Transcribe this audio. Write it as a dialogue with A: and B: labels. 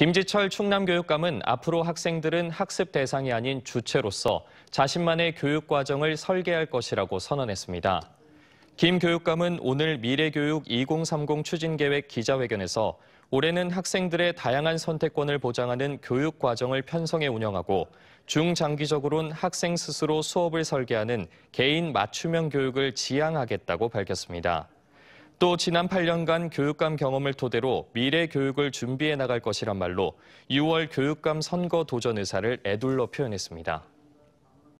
A: 김지철 충남교육감은 앞으로 학생들은 학습 대상이 아닌 주체로서 자신만의 교육 과정을 설계할 것이라고 선언했습니다. 김 교육감은 오늘 미래교육 2030 추진계획 기자회견에서 올해는 학생들의 다양한 선택권을 보장하는 교육 과정을 편성해 운영하고 중장기적으로는 학생 스스로 수업을 설계하는 개인 맞춤형 교육을 지향하겠다고 밝혔습니다. 또 지난 8년간 교육감 경험을 토대로 미래 교육을 준비해 나갈 것이란 말로 6월 교육감 선거 도전 의사를 에둘러 표현했습니다.